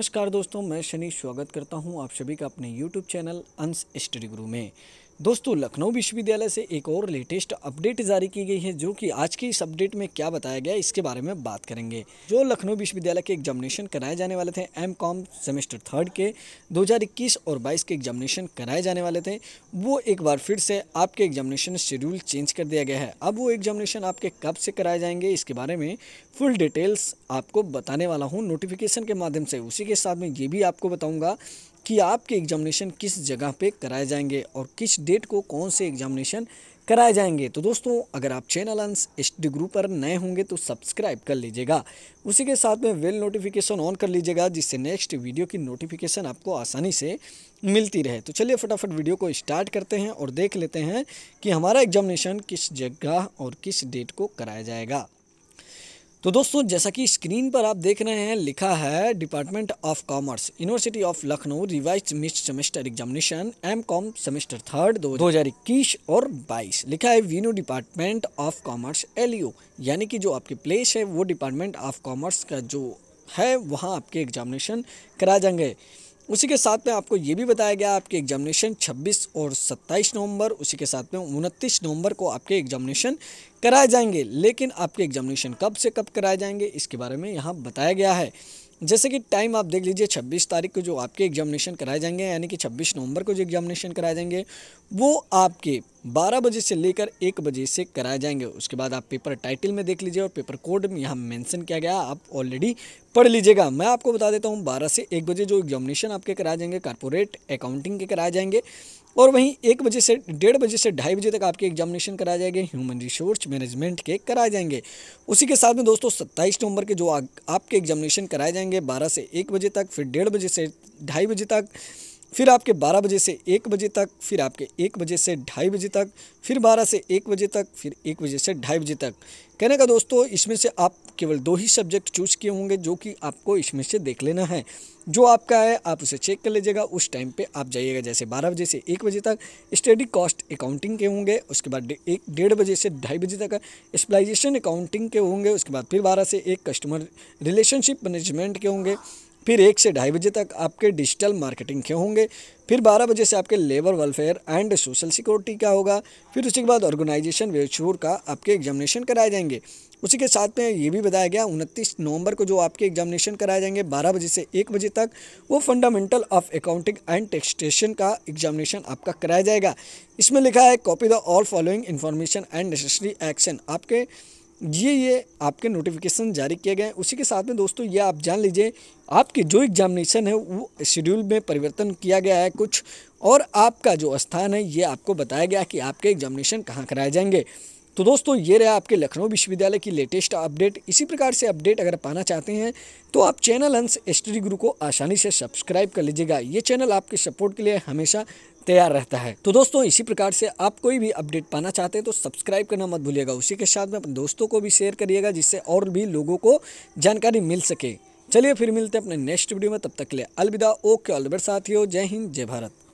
नमस्कार दोस्तों मैं शनि स्वागत करता हूं आप सभी का अपने YouTube चैनल अंश स्टडी गुरु में दोस्तों लखनऊ विश्वविद्यालय से एक और लेटेस्ट अपडेट जारी की गई है जो कि आज की इस अपडेट में क्या बताया गया इसके बारे में बात करेंगे जो लखनऊ विश्वविद्यालय के एग्जामिनेशन कराए जाने वाले थे एम कॉम सेमेस्टर थर्ड के 2021 और 22 के एग्जामिनेशन कराए जाने वाले थे वो एक बार फिर से आपके एग्जामिनेशन शेड्यूल चेंज कर दिया गया है अब वो एग्जामिनेशन आपके कब से कराए जाएंगे इसके बारे में फुल डिटेल्स आपको बताने वाला हूँ नोटिफिकेशन के माध्यम से उसी के साथ में ये भी आपको बताऊँगा कि आपके एग्जामिनेशन किस जगह पे कराए जाएंगे और किस डेट को कौन से एग्जामिनेशन कराए जाएंगे तो दोस्तों अगर आप चैनल अंश एस डी ग्रुप पर नए होंगे तो सब्सक्राइब कर लीजिएगा उसी के साथ में वेल नोटिफिकेशन ऑन कर लीजिएगा जिससे नेक्स्ट वीडियो की नोटिफिकेशन आपको आसानी से मिलती रहे तो चलिए फटाफट वीडियो को स्टार्ट करते हैं और देख लेते हैं कि हमारा एग्जामिनेशन किस जगह और किस डेट को कराया जाएगा तो दोस्तों जैसा कि स्क्रीन पर आप देख रहे हैं लिखा है department of commerce university of Lucknow revise mix semester examination M com semester third दो हज़ार इक्कीस और बाईस लिखा है वीनो डिपार्टमेंट ऑफ कॉमर्स एल यानी कि जो आपके प्लेस है वो डिपार्टमेंट ऑफ कॉमर्स का जो है वहाँ आपके एग्जामिनेशन कराए जाएंगे उसी के साथ में आपको ये भी बताया गया आपके एग्जामिनेशन 26 और 27 नवंबर उसी के साथ में उनतीस नवंबर को आपके एग्जामिनेशन कराए जाएंगे लेकिन आपके एग्जामिनेशन कब से कब कराए जाएंगे इसके बारे में यहाँ बताया गया है जैसे कि टाइम आप देख लीजिए 26 तारीख को जो आपके एग्जामिनेशन कराए जाएंगे यानी कि 26 नवंबर को जो एग्जामिनेशन कराए जाएंगे वो आपके 12 बजे से लेकर एक बजे से कराए जाएंगे उसके बाद आप पेपर टाइटल में देख लीजिए और पेपर कोड में यहाँ मेंशन किया गया आप ऑलरेडी पढ़ लीजिएगा मैं आपको बता देता हूँ 12 से एक बजे जो एग्जामिनेशन आपके कराए जाएंगे कारपोरेट अकाउंटिंग के कराए जाएंगे और वहीं एक बजे से डेढ़ बजे से ढाई बजे तक आपके एग्जामिनेशन कराए जाएंगे ह्यूमन रिसोर्स मैनेजमेंट के कराए जाएंगे उसी के साथ में दोस्तों सत्ताईस नवंबर के जो आपके एग्जामिनेशन कराए जाएंगे बारह से एक बजे तक फिर डेढ़ बजे से ढाई बजे तक फिर आपके 12 बजे से 1 बजे तक फिर आपके 1 बजे से ढाई बजे तक फिर 12 से 1 बजे तक फिर 1 बजे से ढाई बजे तक कहने का दोस्तों इसमें से आप केवल दो ही सब्जेक्ट चूज किए होंगे जो कि आपको इसमें से देख लेना है जो आपका है आप उसे चेक कर लीजिएगा उस टाइम पे आप जाइएगा जैसे 12 बजे से 1 बजे तक स्टडी कॉस्ट अकाउंटिंग के होंगे उसके बाद एक डेढ़ बजे से ढाई बजे तक स्पलाइजेशन अकाउंटिंग के होंगे उसके बाद फिर बारह से एक कस्टमर रिलेशनशिप मैनेजमेंट के होंगे फिर एक से ढाई बजे तक आपके डिजिटल मार्केटिंग के होंगे फिर बारह बजे से आपके labour welfare and social security का होगा फिर उसके बाद ऑर्गेनाइजेशन वेचूर का आपके एग्जामिनेशन कराए जाएंगे उसी के साथ में ये भी बताया गया उनतीस नवंबर को जो आपके एग्जामिनेशन कराए जाएंगे 12 बजे से 1 बजे तक वो fundamental of accounting and taxation का एग्जामिनेशन आपका कराया जाएगा इसमें लिखा है copy the all following information and necessary action आपके ये ये आपके नोटिफिकेशन जारी किए गए हैं उसी के साथ में दोस्तों ये आप जान लीजिए आपकी जो एग्जामिनेशन है वो शेड्यूल में परिवर्तन किया गया है कुछ और आपका जो स्थान है ये आपको बताया गया कि आपके एग्जामिनेशन कहाँ कराए जाएंगे तो दोस्तों ये रहा आपके लखनऊ विश्वविद्यालय की लेटेस्ट अपडेट इसी प्रकार से अपडेट अगर पाना चाहते हैं तो आप चैनल अंश एस गुरु को आसानी से सब्सक्राइब कर लीजिएगा ये चैनल आपके सपोर्ट के लिए हमेशा तैयार रहता है तो दोस्तों इसी प्रकार से आप कोई भी अपडेट पाना चाहते हैं तो सब्सक्राइब करना मत भूलिएगा उसी के साथ में अपने दोस्तों को भी शेयर करिएगा जिससे और भी लोगों को जानकारी मिल सके चलिए फिर मिलते हैं अपने नेक्स्ट वीडियो में तब तक के लिए अलविदा ओके ऑल साथियों जय हिंद जय भारत